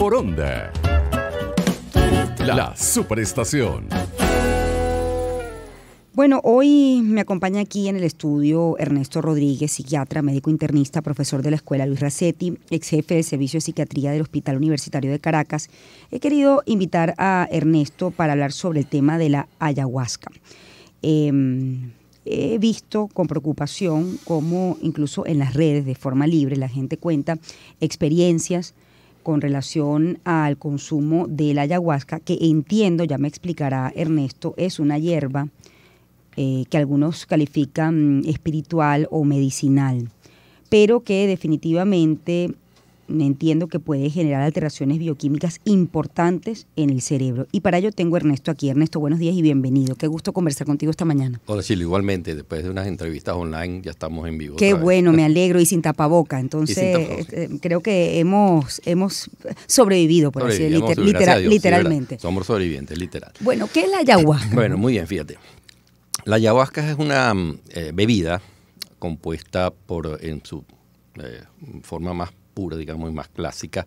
por onda. La superestación. Bueno, hoy me acompaña aquí en el estudio Ernesto Rodríguez, psiquiatra, médico internista, profesor de la Escuela Luis Racetti, ex jefe de Servicio de Psiquiatría del Hospital Universitario de Caracas. He querido invitar a Ernesto para hablar sobre el tema de la ayahuasca. Em, he visto con preocupación cómo incluso en las redes de forma libre la gente cuenta experiencias con relación al consumo de la ayahuasca, que entiendo, ya me explicará Ernesto, es una hierba eh, que algunos califican mm, espiritual o medicinal, pero que definitivamente entiendo que puede generar alteraciones bioquímicas importantes en el cerebro. Y para ello tengo a Ernesto aquí. Ernesto, buenos días y bienvenido. Qué gusto conversar contigo esta mañana. Hola, sí, igualmente. Después de unas entrevistas online ya estamos en vivo. Qué bueno, me alegro y sin tapaboca. Entonces, eh, eh, creo que hemos, hemos sobrevivido, por decirlo literal, literalmente. Somos sobrevivientes, literal. Bueno, ¿qué es la ayahuasca? bueno, muy bien, fíjate. La ayahuasca es una eh, bebida compuesta por, en su forma más pura, digamos, y más clásica,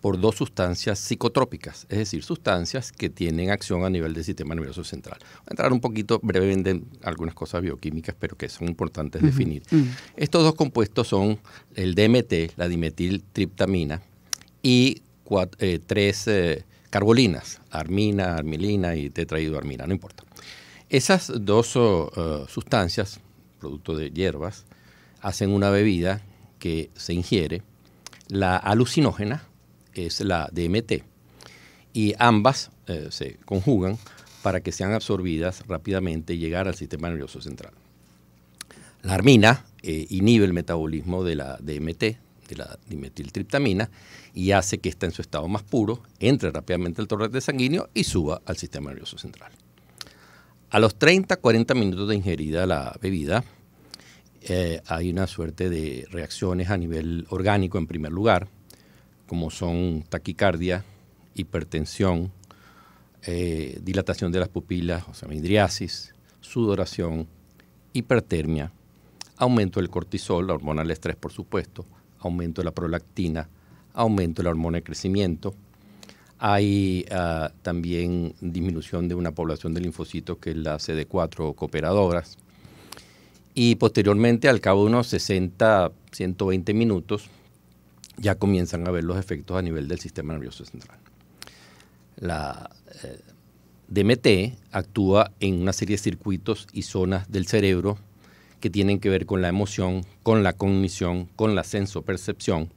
por dos sustancias psicotrópicas, es decir, sustancias que tienen acción a nivel del sistema nervioso central. Voy a entrar un poquito brevemente en algunas cosas bioquímicas, pero que son importantes definir. Estos dos compuestos son el DMT, la dimetiltriptamina, y eh, tres eh, carbolinas, armina, armilina y tetraidoarmina, no importa. Esas dos eh, sustancias, producto de hierbas, hacen una bebida que se ingiere la alucinógena es la DMT y ambas eh, se conjugan para que sean absorbidas rápidamente y llegar al sistema nervioso central. La armina eh, inhibe el metabolismo de la DMT, de la dimetiltriptamina, y hace que esté en su estado más puro, entre rápidamente al torrente sanguíneo y suba al sistema nervioso central. A los 30-40 minutos de ingerida la bebida, eh, hay una suerte de reacciones a nivel orgánico en primer lugar, como son taquicardia, hipertensión, eh, dilatación de las pupilas, o sea, sudoración, hipertermia, aumento del cortisol, la hormona del estrés por supuesto, aumento de la prolactina, aumento de la hormona de crecimiento. Hay ah, también disminución de una población de linfocitos que es la CD4 cooperadoras y posteriormente al cabo de unos 60, 120 minutos ya comienzan a ver los efectos a nivel del sistema nervioso central. La eh, DMT actúa en una serie de circuitos y zonas del cerebro que tienen que ver con la emoción, con la cognición, con la sensopercepción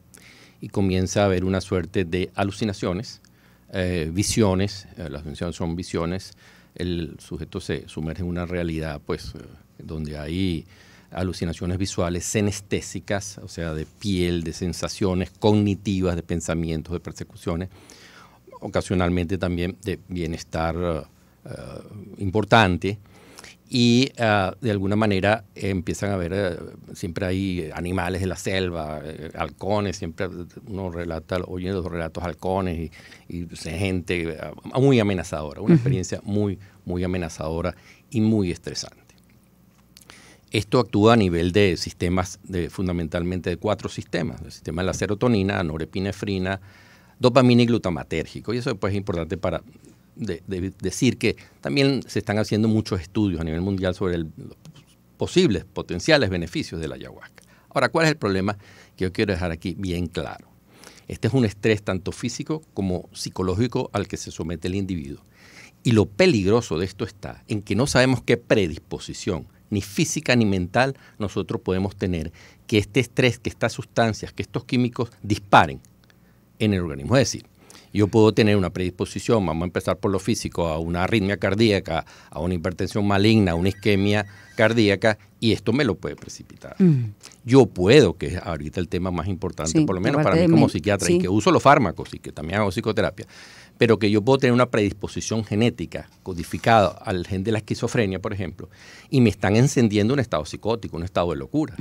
y comienza a haber una suerte de alucinaciones eh, visiones, eh, las visiones son visiones, el sujeto se sumerge en una realidad pues eh, donde hay alucinaciones visuales senestésicas, o sea, de piel, de sensaciones cognitivas, de pensamientos, de persecuciones, ocasionalmente también de bienestar importante y ah, de alguna manera eh, empiezan a ver, eh, siempre hay animales de la selva, eh, halcones, siempre uno relata, oye los relatos halcones y, gente ah, muy amenazadora, una experiencia muy, muy amenazadora y muy estresante. Esto actúa a nivel de sistemas, fundamentalmente de cuatro sistemas, el sistema de la serotonina, norepinefrina, dopamina y glutamatérgico, y eso después pues, es importante para de, decir que también se están haciendo muchos estudios a nivel mundial sobre los posibles, potenciales beneficios de la ayahuasca. Ahora, ¿cuál es el problema que yo quiero dejar aquí bien claro? Este es un estrés tanto físico como psicológico al que se somete el individuo. Y lo peligroso de esto está en que no sabemos qué predisposición, ni física ni mental, nosotros podemos tener que este estrés, que estas sustancias, que estos químicos disparen en el organismo. Es decir, yo puedo tener una predisposición, vamos a empezar por lo físico, a una arritmia cardíaca, a una hipertensión maligna, a una isquemia cardíaca, y esto me lo puede precipitar. Mm. Yo puedo, que es ahorita el tema más importante, por lo menos para mí como psiquiatra, y que uso los fármacos y que también hago psicoterapia, pero que yo puedo tener una predisposición genética codificada al gen de la esquizofrenia, por ejemplo, y me están encendiendo un estado psicótico, un estado de locura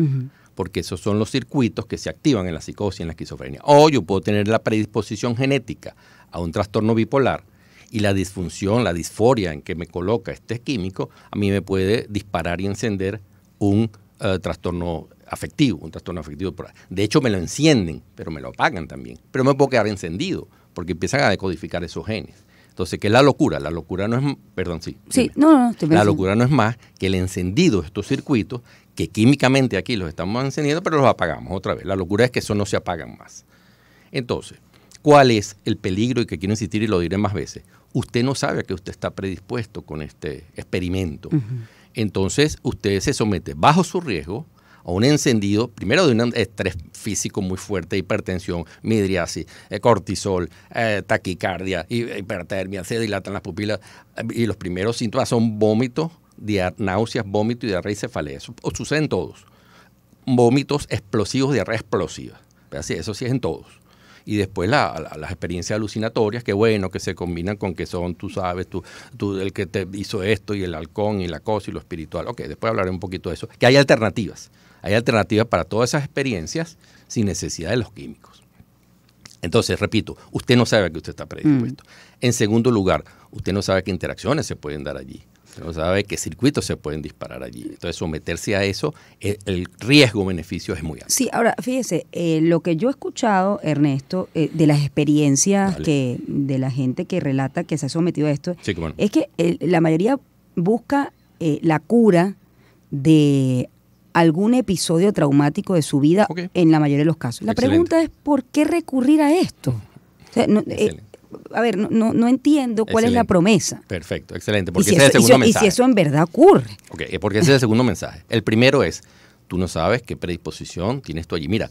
porque esos son los circuitos que se activan en la psicosis y en la esquizofrenia. O yo puedo tener la predisposición genética a un trastorno bipolar y la disfunción, la disforia en que me coloca este químico, a mí me puede disparar y encender un eh, trastorno afectivo, un trastorno afectivo. De hecho, me lo encienden, pero me lo apagan también. Pero me puedo quedar encendido, porque empiezan a decodificar esos genes. Entonces, que la locura, la locura no es, perdón, sí. Sí, no, La locura no es más que el encendido de estos circuitos que químicamente aquí los estamos encendiendo, pero los apagamos otra vez. La locura es que eso no se apagan más. Entonces, ¿cuál es el peligro? Y que quiero insistir y lo diré más veces. Usted no sabe a usted está predispuesto con este experimento. Entonces, usted se somete bajo su riesgo o un encendido, primero de un estrés físico muy fuerte, hipertensión, midriasis, eh, cortisol, eh, taquicardia, hipertermia, se dilatan las pupilas eh, y los primeros síntomas son vómitos, náuseas, vómitos y diarrea y cefalea. Eso sucede en todos. Vómitos explosivos, diarrea explosiva. Eso sí es en todos y después las experiencias alucinatorias, que bueno, que se combinan con que son, tú sabes, tú, tú, el que te hizo esto y el halcón y la cosa y lo espiritual. Ok, después hablaré un poquito de eso, que hay alternativas hay alternativas para todas esas experiencias sin necesidad de los químicos. Entonces, repito, usted no sabe que usted está predispuesto. Mm. En segundo lugar, usted no sabe qué interacciones se pueden dar allí. Usted no sabe qué circuitos se pueden disparar allí. Entonces, someterse a eso, e, el riesgo-beneficio es muy alto. Sí, ahora, fíjese, eh, lo que yo he escuchado, Ernesto, eh, de las experiencias que de la gente que relata que se ha sometido a esto, es que eh, la mayoría busca la cura de algún episodio traumático de su vida en la mayoría de los casos. La pregunta es, ¿por qué recurrir a esto? Eh, a ver, no, entiendo cuál es la promesa. Perfecto, excelente. Porque ese es el segundo mensaje. Y si eso en verdad ocurre. Ok, eh, porque ese es el segundo mensaje. El primero es, tú no sabes qué predisposición tienes tú allí. Mira,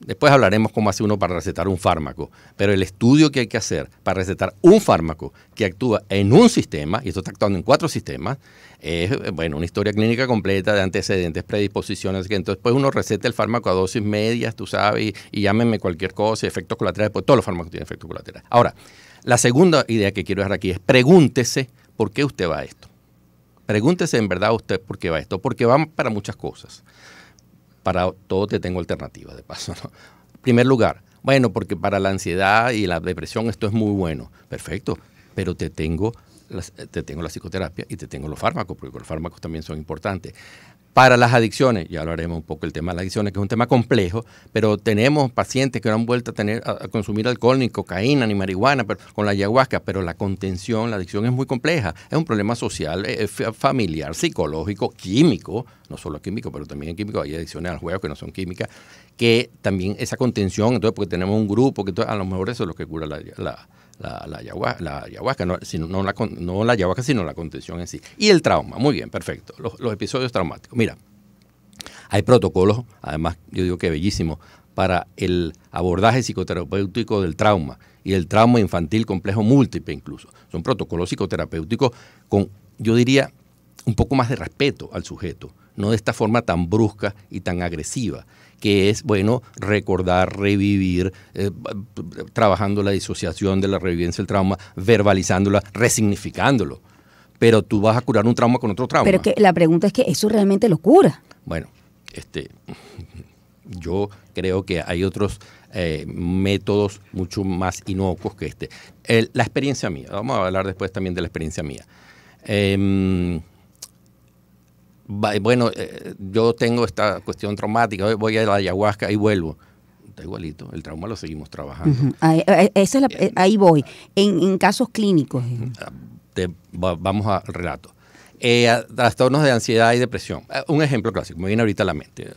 Después hablaremos cómo hace uno para recetar un fármaco, pero el estudio que hay que hacer para recetar un fármaco que actúa en un sistema, y esto está actuando en cuatro sistemas, es bueno, una historia clínica completa de antecedentes, predisposiciones, que entonces pues uno receta el fármaco a dosis medias, tú sabes, y, llámeme cualquier cosa, efectos colaterales, pues todos los fármacos tienen efectos colaterales. Ahora, la segunda idea que quiero dejar aquí es pregúntese por qué usted va a esto. Pregúntese en verdad usted por qué va a esto, porque va para muchas cosas para todo te tengo alternativas, de paso. En primer lugar, bueno, porque para la ansiedad y la depresión esto es muy bueno. Perfecto, pero te tengo, te tengo la psicoterapia y te tengo los fármacos, porque los fármacos también son importantes para las adicciones, ya hablaremos un poco el tema de las adicciones, que es un tema complejo, pero tenemos pacientes que no han vuelto a tener a, consumir alcohol, ni cocaína, ni marihuana, pero, con la ayahuasca, pero la contención, la adicción es muy compleja. Es un problema social, eh, eh, familiar, psicológico, químico, no solo químico, pero también químico, hay adicciones al juego que no son químicas, que también esa contención, entonces porque tenemos un grupo, que todo, a lo mejor eso es lo que cura la, la, ayahuasca, no, la, ayahuasca, sino la contención en sí. Y el trauma, muy bien, perfecto, los, los episodios traumáticos. Mira, hay protocolos, además yo digo que bellísimo para el abordaje psicoterapéutico del trauma y el trauma infantil complejo múltiple incluso. Son protocolos psicoterapéuticos con, yo diría, un poco más de respeto al sujeto, no de esta forma tan brusca y tan agresiva que es, bueno, recordar, revivir, eh, trabajando la disociación de la revivencia del trauma, verbalizándola, resignificándolo. Pero tú vas a curar un trauma con otro trauma. Pero que la pregunta es que eso realmente lo cura. Bueno, este, yo creo que hay otros eh, métodos mucho más inocuos que este. la experiencia mía, vamos a hablar después también de la experiencia mía. Em, bueno, eh, yo tengo esta cuestión traumática, voy a la ayahuasca y vuelvo. Está igualito, el trauma lo seguimos trabajando. ahí, eh, eh, es ahí, voy, en, casos clínicos. Ah, vamos al relato. trastornos de ansiedad y depresión. Un ejemplo clásico, me viene ahorita a la mente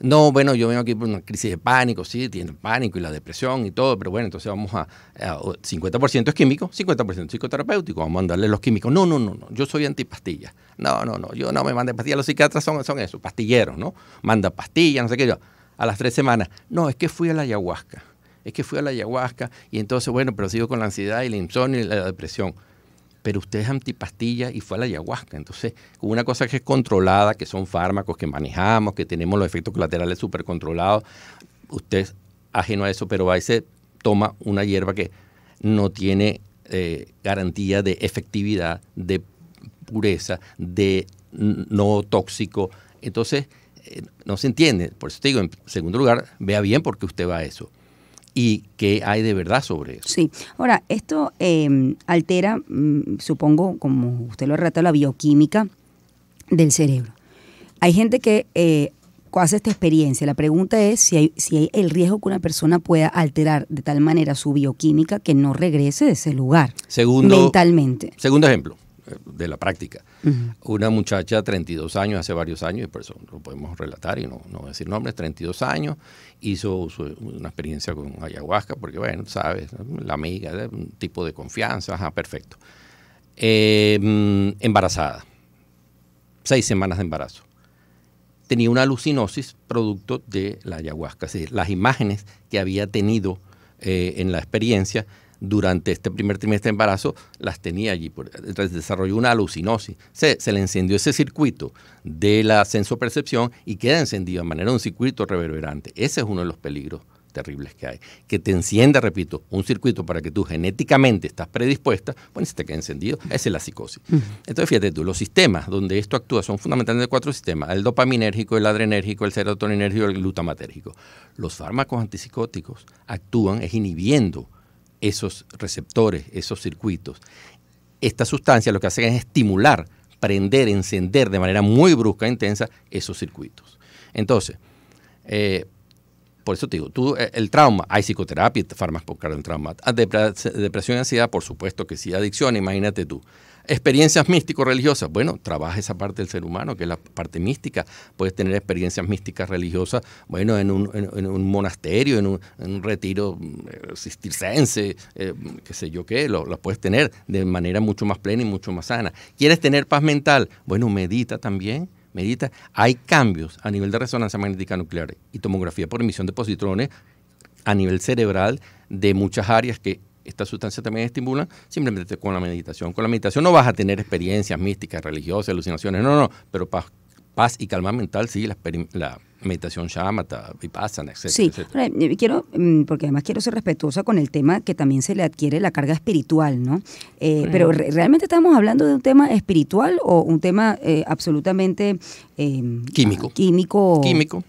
no, bueno, yo vengo aquí por una crisis de pánico, sí, tiene pánico y la depresión y todo, pero bueno, entonces vamos a, 50% es químico, 50% psicoterapéutico, vamos a mandarle los químicos. No, no, no, no, yo soy antipastilla. No, no, no, yo no me mandé pastillas, los psiquiatras son, son eso, pastilleros, ¿no? Manda pastillas, no sé qué yo. A las tres semanas, no, es que fui a la ayahuasca, es que fui a la ayahuasca y entonces, bueno, pero sigo con la ansiedad y la insomnio y la depresión pero usted es antipastilla y fue a la ayahuasca. Entonces, una cosa que es controlada, que son fármacos que manejamos, que tenemos los efectos colaterales súper controlados, usted ajeno a eso, pero va y se toma una hierba que no tiene eh, garantía de efectividad, de pureza, de no tóxico. Entonces, eh, no se entiende. Por eso te digo, en segundo lugar, vea bien por qué usted va a eso y qué hay de verdad sobre eso. Sí, ahora, esto em, altera, mm, supongo, como usted lo relata, la bioquímica del cerebro. Hay gente que eh, hace esta experiencia. La pregunta es si hay, si hay el riesgo que una persona pueda alterar de tal manera su bioquímica que no regrese de ese lugar mentalmente. Segundo ejemplo de la práctica. Una muchacha, 32 años, hace varios años, y por eso lo podemos relatar y no, no decir nombres, 32 años, hizo una experiencia con ayahuasca, porque bueno, sabes, la amiga, eh, un tipo de confianza, ajá, perfecto. Em, embarazada, seis semanas de embarazo. Tenía una alucinosis producto de la ayahuasca, es decir, las imágenes que había tenido eh, en la experiencia durante este primer trimestre de embarazo las tenía allí. Entonces desarrolló una alucinosis. Se, le encendió ese circuito de la sensopercepción y queda encendido de manera un circuito reverberante. Ese es uno de los peligros terribles que hay. Que te encienda, repito, un circuito para que tú genéticamente estás predispuesta, bueno, se te queda encendido. Esa es la psicosis. Entonces, fíjate tú, los sistemas donde esto actúa son fundamentalmente cuatro sistemas: el dopaminérgico, el adrenérgico, el serotoninérgico y el glutamatérgico. Los fármacos antipsicóticos actúan es inhibiendo esos receptores, esos circuitos. esta sustancia lo que hace es estimular, prender, encender de manera muy brusca e intensa esos circuitos. Entonces, eh, por eso te digo, tú, eh, el trauma, hay psicoterapia, fármacos el trauma, ah, depresión y ansiedad, por supuesto que sí, adicción, imagínate tú. Experiencias místico-religiosas. Bueno, trabaja esa parte del ser humano, que es la parte mística. Puedes tener experiencias místicas religiosas, bueno, en un, monasterio, en un, retiro eh, cistircense, eh, qué sé yo qué, lo, puedes tener de manera mucho más plena y mucho más sana. ¿Quieres tener paz mental? Bueno, medita también. Medita. Hay cambios a nivel de resonancia magnética nuclear y tomografía por emisión de positrones a nivel cerebral de muchas áreas que esta sustancia también estimula, simplemente con la meditación. Con la meditación no vas a tener experiencias místicas, religiosas, alucinaciones, no, no, pero paz, paz y calma mental, sí, la, la meditación y vipassana, etc. Sí, eh, quiero, mm, porque además quiero ser respetuosa con el tema que también se le adquiere la carga espiritual, ¿no? Eh, pero realmente estamos hablando de un tema espiritual o un tema eh, absolutamente... químico. Químico. Químico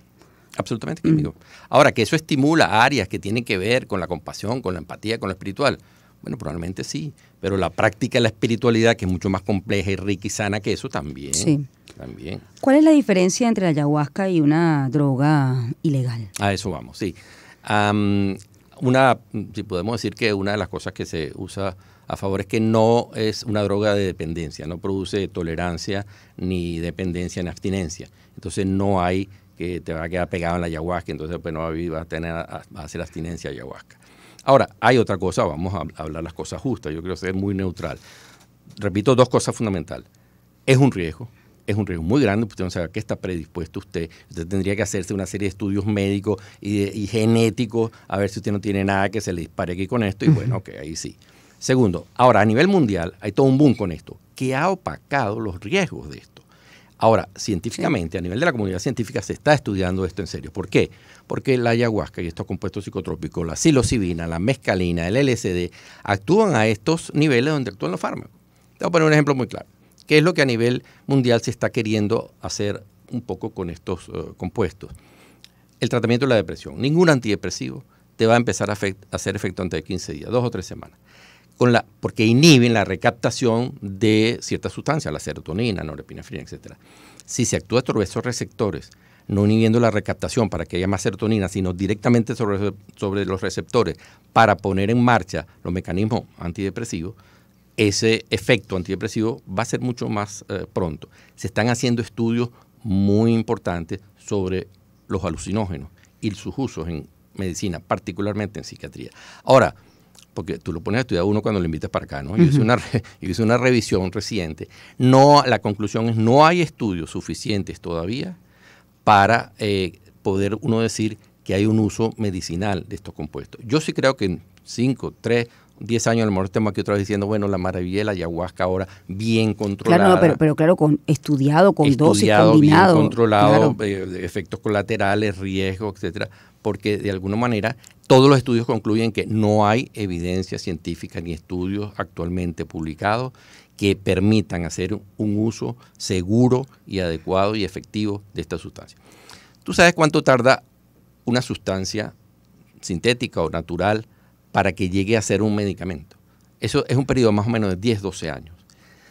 absolutamente mm. químico. Ahora, que eso estimula áreas que tienen que ver con la compasión, con la empatía, con lo espiritual. Bueno, probablemente sí, pero la práctica de la espiritualidad, que es mucho más compleja y rica y sana que eso, también. Sí. También. ¿Cuál es la diferencia entre la ayahuasca y una droga ilegal? A eso vamos, sí. una, si podemos decir que una de las cosas que se usa a favor es que no es una droga de dependencia, no produce tolerancia, ni dependencia, ni abstinencia. Entonces no hay que te va a quedar pegado en la ayahuasca, entonces pues no va a, tener, va a hacer abstinencia a ayahuasca. Ahora, hay otra cosa, vamos a hablar las cosas justas, yo quiero ser muy neutral. Repito dos cosas fundamentales. Es un riesgo, es un riesgo muy grande, usted no sabe a qué está predispuesto usted. Usted tendría que hacerse una serie de estudios médicos y, y genéticos a ver si usted no tiene nada que se le dispare aquí con esto, y bueno, ok, ahí sí. Segundo, ahora a nivel mundial hay todo un boom con esto, que ha opacado los riesgos de esto. Ahora, científicamente, a nivel de la comunidad científica, se está estudiando esto en serio. ¿Por qué? Porque la ayahuasca y estos compuestos psicotrópicos, la psilocibina, la mescalina, el LSD, actúan a estos niveles donde actúan los fármacos. Te voy a poner un ejemplo muy claro. ¿Qué es lo que a nivel mundial se está queriendo hacer un poco con estos eh, compuestos? El tratamiento de la depresión. Ningún antidepresivo te va a empezar a, hacer efecto antes de 15 días, dos o tres semanas porque inhiben la recaptación de ciertas sustancias, la serotonina, norepinefrina, etc. Si se actúa sobre esos receptores, no inhibiendo la recaptación para que haya más serotonina, sino directamente sobre, los receptores para poner en marcha los mecanismos antidepresivos, ese efecto antidepresivo va a ser mucho más eh, pronto. Se están haciendo estudios muy importantes sobre los alucinógenos y sus usos en medicina, particularmente en psiquiatría. Ahora, porque tú lo pones a estudiar uno cuando lo invitas para acá, ¿no? Yo, hice una revisión reciente. No, la conclusión es no hay estudios suficientes todavía para eh, poder uno decir que hay un uso medicinal de estos compuestos. Yo sí creo que en 5, 3, 10 años a lo mejor estamos aquí otra vez diciendo, bueno, la maravilla de la ayahuasca ahora bien controlada. Claro, pero, claro, con, estudiado, con dosis, combinado. Bien controlado, eh, efectos colaterales, riesgos, etcétera, porque de alguna manera todos los estudios concluyen que no hay evidencia científica ni estudios actualmente publicados que permitan hacer un uso seguro y adecuado y efectivo de esta sustancia. ¿Tú sabes cuánto tarda una sustancia sintética o natural para que llegue a ser un medicamento? Eso es un periodo más o menos de 10, 12 años.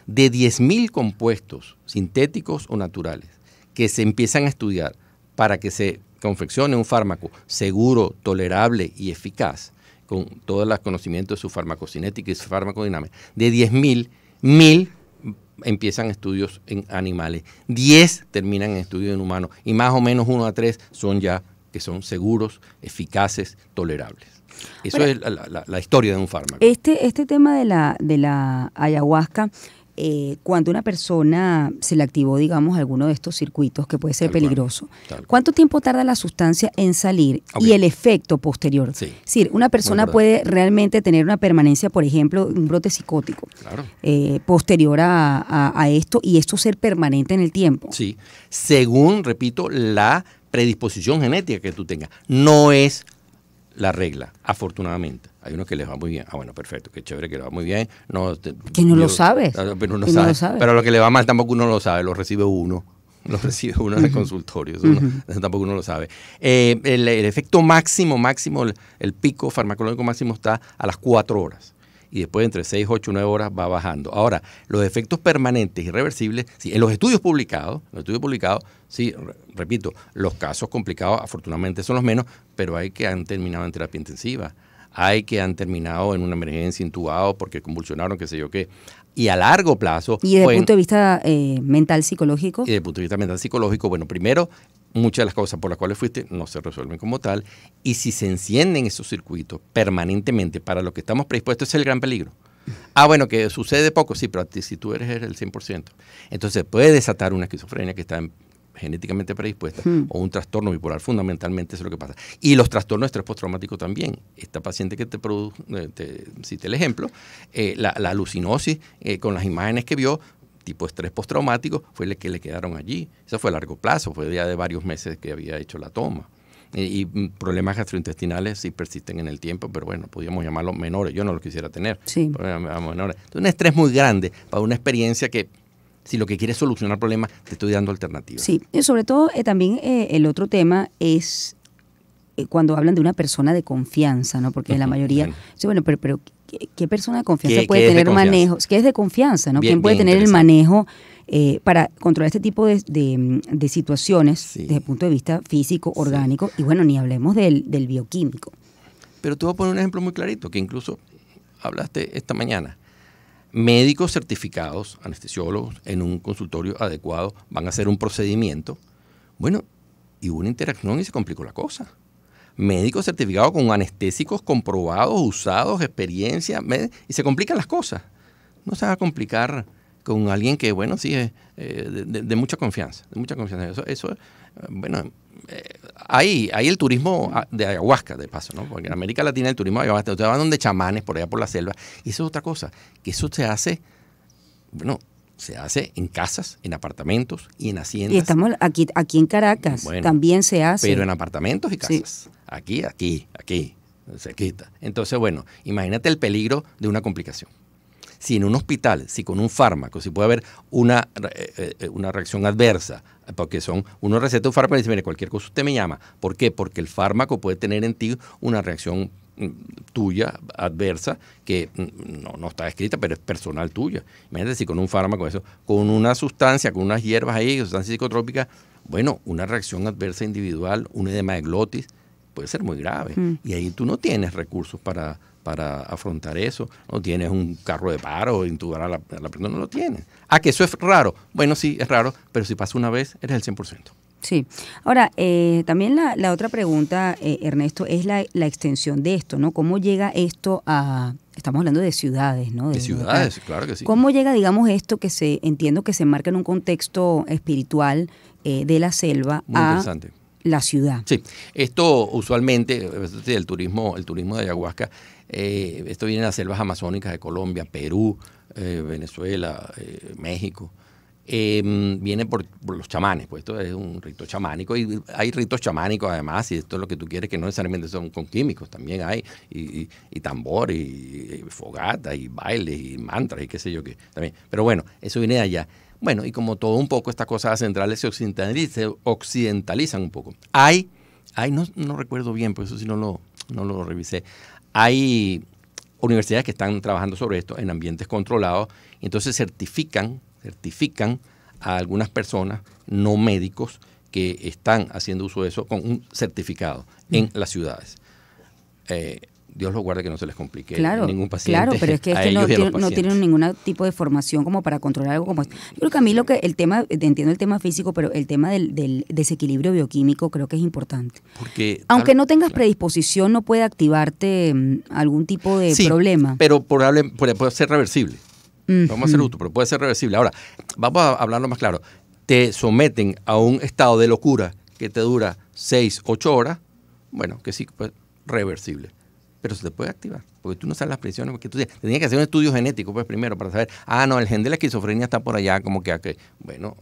De 10.000 compuestos sintéticos o naturales que se empiezan a estudiar para que se confeccione un fármaco seguro, tolerable y eficaz, con todos los conocimientos de su farmacocinética y su farmacodinámica, de 10.000, 1.000 empiezan estudios en animales, 10 terminan en estudios en humanos y más o menos uno a tres son ya que son seguros, eficaces, tolerables. Eso es la, historia de un fármaco. Este, este tema de la, de la ayahuasca eh, cuando una persona se le activó, digamos, alguno de estos circuitos que puede ser peligroso, ¿cuánto tiempo tarda la sustancia en salir y el efecto posterior? Sí. Es decir, una persona puede realmente tener una permanencia, por ejemplo, un brote psicótico eh, posterior a, a esto y esto ser permanente en el tiempo. Sí, según, repito, la predisposición genética que tú tengas. No es la regla, afortunadamente. Hay uno que les va muy bien. Ah, bueno, perfecto, qué chévere que le va muy bien. que no lo sabes. Ah, pero sabe. lo Pero lo que le va mal tampoco uno lo sabe, lo recibe uno. Lo recibe uno en el consultorio, eso, tampoco uno lo sabe. Eh, el, efecto máximo, máximo, el pico farmacológico máximo está a las cuatro horas y después entre 6, 8, 9 horas va bajando. Ahora, los efectos permanentes irreversibles sí, en los estudios publicados, los estudios publicados, sí, repito, los casos complicados afortunadamente son los menos, pero hay que han terminado en terapia intensiva, hay que han terminado en una emergencia intubado porque convulsionaron, qué sé yo qué y a largo plazo. Y desde el punto de vista eh, mental psicológico. Y desde el punto de vista mental psicológico, bueno, primero muchas de las cosas por las cuales fuiste no se resuelven como tal. Y si se encienden esos circuitos permanentemente para lo que estamos predispuestos, es el gran peligro. Ah, bueno, que sucede poco, sí, pero si tú eres el 100%. Entonces puede desatar una esquizofrenia que está genéticamente predispuesta hmm. o un trastorno bipolar, fundamentalmente es lo que pasa. Y los trastornos de estrés postraumático también. Esta paciente que te, produce, eh, el ejemplo, eh, la, alucinosis eh, con las imágenes que vio tipo estrés postraumático fue el que le quedaron allí. Eso fue a largo plazo, fue ya de varios meses que había hecho la toma. Y, problemas gastrointestinales sí persisten en el tiempo, pero bueno, podríamos llamarlos menores. Yo no lo quisiera tener. Sí. un estrés muy grande para una experiencia que si lo que quieres es solucionar problemas, te estoy dando alternativas. Sí, y sobre todo eh, también eh, el otro tema es eh, cuando hablan de una persona de confianza, ¿no? Porque la mayoría, bueno pero, pero qué persona de confianza puede tener manejos, ¿Qué es de confianza, ¿no? ¿Quién puede tener el manejo eh, para controlar este tipo de, situaciones desde el punto de vista físico, orgánico? Y bueno, ni hablemos del, bioquímico. Pero te voy a poner un ejemplo muy clarito, que incluso hablaste esta mañana. Médicos certificados, anestesiólogos, en un consultorio adecuado, van a hacer un procedimiento. Bueno, y hubo una interacción y se complicó la cosa médicos certificados con anestésicos comprobados, usados, experiencia, y se complican las cosas. No se va a complicar con alguien que, bueno, sí, es eh, de, mucha confianza, de mucha confianza. Eso, eh, bueno, eh, ahí, ahí el turismo ah, de ayahuasca, de paso, ¿no? Porque en América Latina el turismo de ayahuasca, ustedes van donde chamanes por allá por la selva, y eso es otra cosa, que eso se hace, bueno, se hace en casas, en apartamentos y en haciendas. Y estamos aquí, aquí en Caracas, también se hace. Pero en apartamentos y casas. Aquí, aquí, aquí, se quita. Entonces, bueno, imagínate el peligro de una complicación. Si en un hospital, si con un fármaco, si puede haber una, eh, eh, una reacción adversa, porque son unos recetas de un fármaco y dicen, mire, cualquier cosa usted me llama. ¿Por qué? Porque el fármaco puede tener en ti una reacción Mm, tuya, adversa, que mm, no, no está escrita, pero es personal tuya. Imagínate si con un fármaco, eso, con una sustancia, con unas hierbas ahí, sustancia psicotrópica, bueno, una reacción adversa individual, un edema de glotis, puede ser muy grave. Mm. Y ahí tú no tienes recursos para, para afrontar eso, no tienes un carro de paro, intubar la, la persona, no lo tienes. Ah, que eso es raro. Bueno, sí, es raro, pero si pasa una vez, eres el 100%. Sí. Ahora, eh, también la, la, otra pregunta, eh, Ernesto, es la, extensión de esto, ¿no? ¿Cómo llega esto a... Estamos hablando de ciudades, ¿no? De, ciudades, claro que sí. ¿Cómo llega, digamos, esto que se entiendo que se marca en un contexto espiritual eh, de la selva a la ciudad? Sí, esto usualmente, este, el turismo, el turismo de ayahuasca, esto viene de las selvas amazónicas de Colombia, Perú, Venezuela, México. Em, viene por, los chamanes, pues esto es un rito chamánico y hay ritos chamánicos además, y esto es lo que tú quieres, que no necesariamente son con químicos, también hay, y, y, y tambor, y, fogata, y bailes, y mantras, y qué sé yo qué. También. Pero bueno, eso viene de allá. Bueno, y como todo un poco, estas cosas centrales se occidentalizan, un poco. Hay, hay no, no recuerdo bien, por pues eso sí no lo, no lo revisé, hay universidades que están trabajando sobre esto en ambientes controlados, y entonces certifican certifican a algunas personas no médicos que están haciendo uso de eso con un certificado en mm. las ciudades. Eh, Dios lo guarde que no se les complique claro, ningún paciente. Claro, pero es que, no, tienen ningún tipo de formación como para controlar algo como esto. Yo creo que a mí lo que el tema, eh, entiendo el tema físico, pero el tema del, desequilibrio bioquímico creo que es importante. Porque aunque no tengas predisposición, no puede activarte mm, algún tipo de sí, problema. Pero puede ser reversible. Vamos a hacer otro, pero puede ser reversible. Ahora, vamos a hablarlo más claro. Te someten a un estado de locura que te dura 6, 8 horas, bueno, que sí, pues reversible. Pero se te puede activar, porque tú no sabes las presiones. Porque tú tenías que hacer un estudio genético pues, primero para saber, ah, no, el gen de la esquizofrenia está por allá, como que, bueno,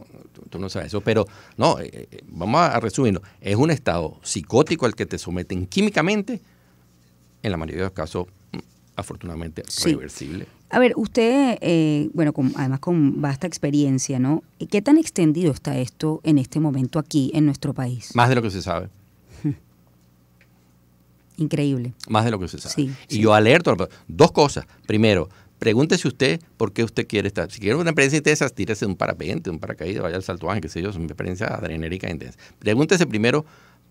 tú, no sabes eso. Pero no, eh, eh, vamos a, resumirlo. Es un estado psicótico al que te someten químicamente, en la mayoría de los casos, mm, afortunadamente, reversible a ver, usted, eh, bueno, además con vasta experiencia, ¿no? Eh, ¿Qué tan extendido está esto en este momento aquí, en nuestro país? Más de lo que se sabe. Increíble. Más de lo que se sabe. y yo alerto, dos cosas. Primero, pregúntese usted por qué usted quiere estar. Si quiere una experiencia intensa, tírese un parapente, un paracaídas, vaya al salto ángel, qué sé yo, es una experiencia adrenérica intensa. Pregúntese primero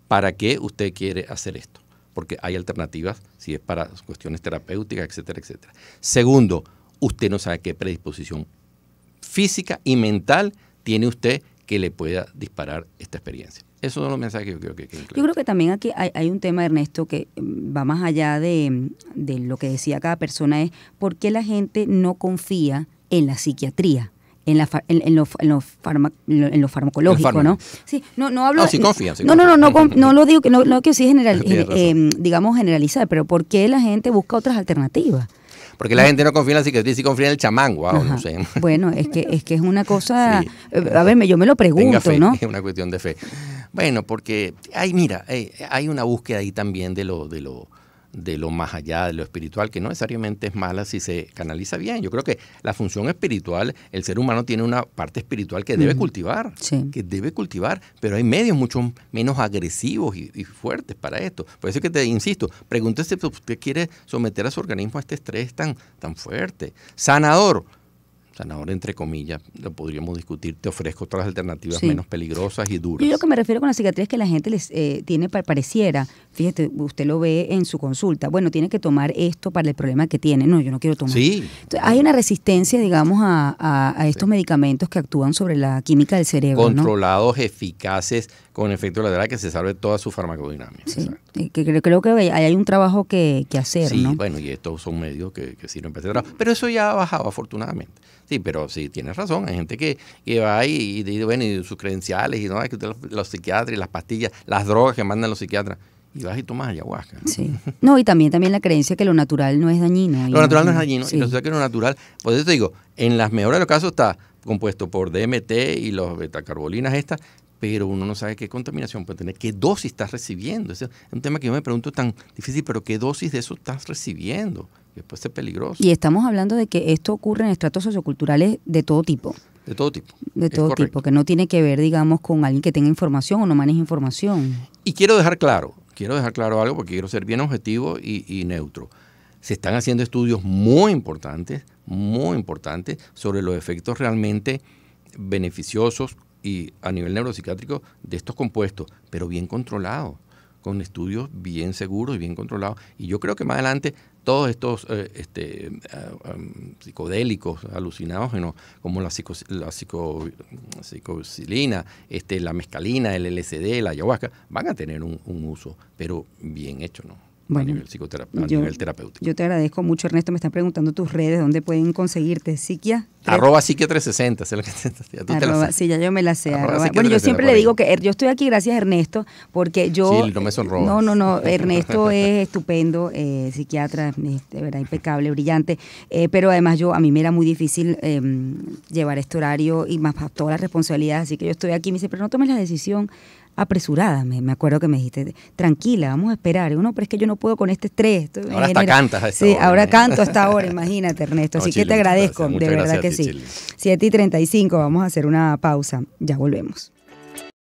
para qué usted quiere hacer esto porque hay alternativas si es para cuestiones terapéuticas, etcétera, etcétera. Segundo, usted no sabe qué predisposición física y mental tiene usted que le pueda disparar esta experiencia. Esos son los mensajes que yo creo que... que yo creo que también aquí hay, un tema, Ernesto, que mm, va más allá de, de lo que decía cada persona, es por qué la gente no confía en la psiquiatría en, la, en, en, lo, en, farmacológico, ¿no? Sí, no, no hablo... Ah, no, no, no, no, no, lo digo, no, no que sí eh, eh, digamos generalizar, pero ¿por qué la gente busca otras alternativas? Porque la gente no confía en la psiquiatría, sí confía en el chamán, wow, no sé. Bueno, es que, es que es una cosa, eh, a ver, yo me lo pregunto, ¿no? Es una cuestión de fe. Bueno, porque hay, mira, hay, una búsqueda ahí también de lo, de lo, de lo más allá, de lo espiritual, que no necesariamente es mala si se canaliza bien. Yo creo que la función espiritual, el ser humano tiene una parte espiritual que debe cultivar, que debe cultivar, pero hay medios mucho menos agresivos y, fuertes para esto. Por eso que te insisto, pregúntese si usted quiere someter a su organismo a este estrés tan, tan fuerte. Sanador, Ahora, entre comillas, lo podríamos discutir, te ofrezco otras alternativas menos peligrosas y duras. Y lo que me refiero con las cicatrices que la gente les eh, tiene pareciera, fíjate, usted lo ve en su consulta, bueno, tiene que tomar esto para el problema que tiene, no, yo no quiero tomar. Sí. hay una resistencia, digamos, a, estos medicamentos que actúan sobre la química del cerebro. Controlados, eficaces, con efecto lateral, que se salve toda su farmacodinámica. Sí. Que, creo que hay, un trabajo que, que hacer. Sí, bueno, y estos son medios que, que sirven para ese trabajo, pero eso ya ha bajado afortunadamente Sí, pero sí, tienes razón. Hay gente que, que va y, y, bueno, y sus credenciales, y no, hay que los, psiquiatras y las pastillas, las drogas que mandan los psiquiatras y vas y tomas ayahuasca. Sí. No, y también, también la creencia que lo natural no es dañino. Lo natural no es dañino, y resulta que lo natural, por eso te digo, en las mejores de los casos está compuesto por DMT y los betacarbolinas estas, pero uno no sabe qué contaminación puede tener, qué dosis estás recibiendo. es un tema que yo me pregunto tan difícil, pero qué dosis de eso estás recibiendo que puede ser peligroso. Y estamos hablando de que esto ocurre en estratos socioculturales de todo tipo. De todo tipo. De todo tipo, que no tiene que ver, digamos, con alguien que tenga información o no maneje información. Y quiero dejar claro, quiero dejar claro algo porque quiero ser bien objetivo y, y neutro. Se están haciendo estudios muy importantes, muy importantes, sobre los efectos realmente beneficiosos y a nivel neuropsiquiátrico de estos compuestos, pero bien controlados, con estudios bien seguros y bien controlados. Y yo creo que más adelante todos estos eh, este, ah, psicodélicos alucinógenos, como la, psico, la este, la mescalina, el LSD, la ayahuasca, van a tener un, un uso, pero bien hecho, ¿no? bueno, a nivel, yo, te agradezco mucho, Ernesto. Me están preguntando tus redes, dónde pueden conseguirte. Psiquia. Arroba psiquia 360, que Sí, ya yo me la sé. Bueno, yo siempre le digo que er, yo estoy aquí gracias Ernesto, porque yo. no me sonrojo. No, no, no. Ernesto es estupendo, eh, psiquiatra, este verdad, impecable, brillante. Eh, pero además, yo a mí me era muy difícil em, llevar este horario y más todas las responsabilidades. Así que yo estoy aquí. Me dice, pero no tomes la decisión apresurada. Me, me, acuerdo que me dijiste, tranquila, vamos a esperar. uno, pero es que yo no puedo con este estrés. ahora hasta cantas Sí, ahora canto hasta ahora, imagínate, Ernesto. Así que te agradezco, de verdad que sí. 7 y 35, vamos a hacer una pausa. Ya volvemos.